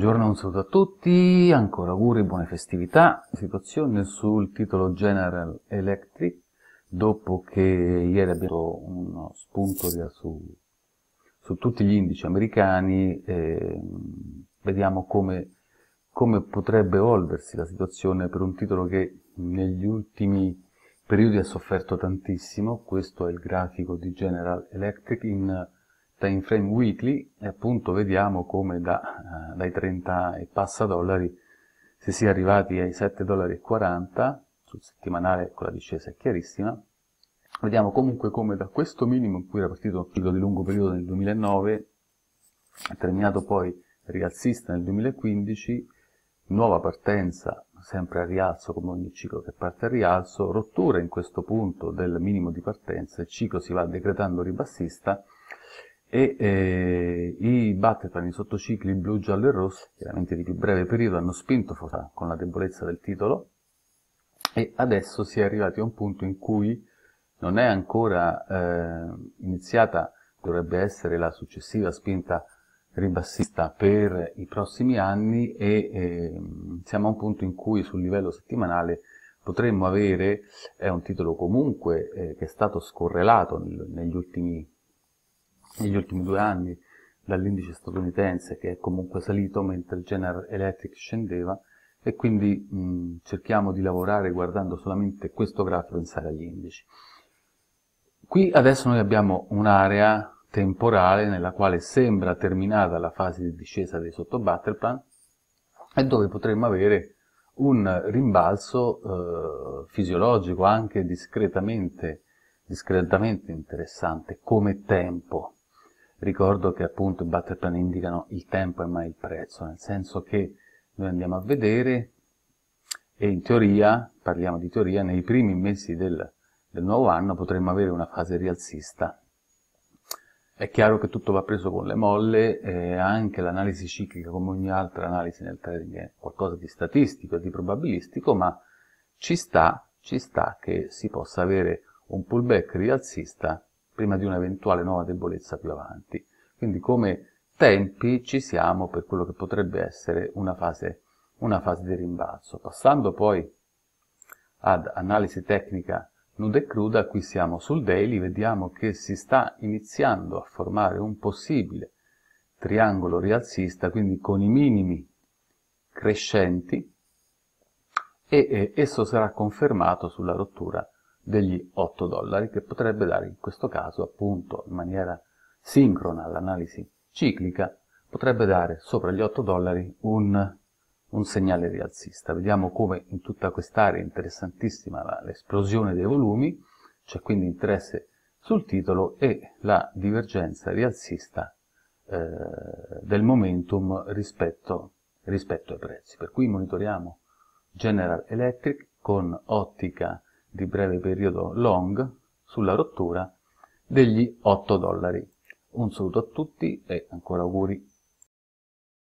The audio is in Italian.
Buongiorno, un saluto a tutti, ancora auguri, buone festività. Situazione sul titolo General Electric, dopo che ieri abbiamo avuto uno spunto su, su tutti gli indici americani, eh, vediamo come, come, potrebbe evolversi la situazione per un titolo che negli ultimi periodi ha sofferto tantissimo. Questo è il grafico di General Electric in time frame weekly e appunto vediamo come da, eh, dai 30 e passa dollari si sia arrivati ai 7,40 dollari sul settimanale con la discesa è chiarissima vediamo comunque come da questo minimo in cui era partito un ciclo di lungo periodo nel 2009 è terminato poi rialzista nel 2015 nuova partenza sempre a rialzo come ogni ciclo che parte a rialzo, rottura in questo punto del minimo di partenza, il ciclo si va decretando ribassista e eh, i Battepan i sottocicli blu, giallo e rosso, chiaramente di più breve periodo, hanno spinto forse con la debolezza del titolo e adesso si è arrivati a un punto in cui non è ancora eh, iniziata, dovrebbe essere la successiva spinta ribassista per i prossimi anni e eh, siamo a un punto in cui sul livello settimanale potremmo avere, è un titolo comunque eh, che è stato scorrelato nel, negli ultimi negli ultimi due anni dall'indice statunitense che è comunque salito mentre General Electric scendeva e quindi mh, mm, cerchiamo di lavorare guardando solamente questo grafico in sala agli indici. Qui adesso noi abbiamo un'area temporale nella quale sembra terminata la fase di discesa dei sotto sottobatterplan e dove potremmo avere un rimbalzo eh, fisiologico anche discretamente, discretamente interessante come tempo. Ricordo che appunto i batter plan indicano il tempo e mai il prezzo, nel senso che noi andiamo a vedere e in teoria, parliamo di teoria, nei primi mesi del, del nuovo anno potremmo avere una fase rialzista. È chiaro che tutto va preso con le molle, eh, anche l'analisi ciclica come ogni altra analisi nel trading è qualcosa di statistico e di probabilistico, ma ci sta, ci sta che si possa avere un pullback rialzista prima di un'eventuale nuova debolezza più avanti. Quindi come tempi ci siamo per quello che potrebbe essere una fase, una fase di rimbalzo. Passando poi ad analisi tecnica nuda e cruda, qui siamo sul daily, vediamo che si sta iniziando a formare un possibile triangolo rialzista, quindi con i minimi crescenti, e eh, esso sarà confermato sulla rottura degli 8 dollari che potrebbe dare in questo caso appunto in maniera sincrona all'analisi ciclica potrebbe dare sopra gli 8 dollari un, un segnale rialzista. Vediamo come in tutta quest'area interessantissima l'esplosione dei volumi, c'è quindi interesse sul titolo e la divergenza rialzista eh, del momentum rispetto, rispetto ai prezzi. Per cui monitoriamo General Electric con ottica di breve periodo long sulla rottura degli 8 dollari. Un saluto a tutti e ancora auguri